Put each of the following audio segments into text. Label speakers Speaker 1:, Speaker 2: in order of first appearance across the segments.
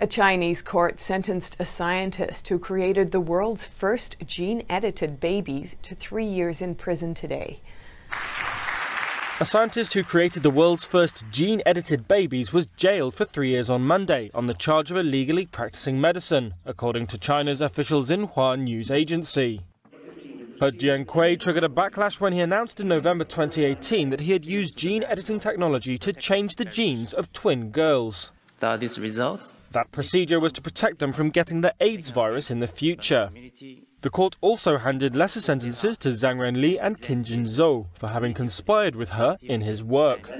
Speaker 1: A Chinese court sentenced a scientist who created the world's first gene edited babies to three years in prison today.
Speaker 2: A scientist who created the world's first gene edited babies was jailed for three years on Monday on the charge of illegally practicing medicine, according to China's official Xinhua news agency. But Jiankui triggered a backlash when he announced in November 2018 that he had used gene editing technology to change the genes of twin girls. That procedure was to protect them from getting the AIDS virus in the future. The court also handed lesser sentences to Zhang Renli and Qin Jinzhou for having conspired with her in his work.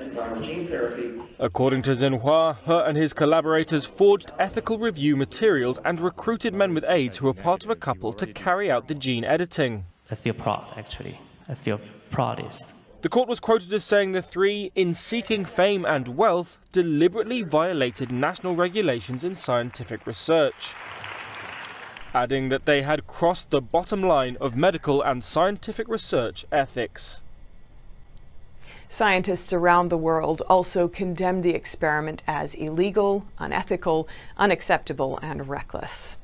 Speaker 2: According to Xinhua, her and his collaborators forged ethical review materials and recruited men with AIDS who were part of a couple to carry out the gene editing. I feel proud, actually. I feel proudest. The court was quoted as saying the three, in seeking fame and wealth, deliberately violated national regulations in scientific research, adding that they had crossed the bottom line of medical and scientific research ethics.
Speaker 1: Scientists around the world also condemned the experiment as illegal, unethical, unacceptable, and reckless.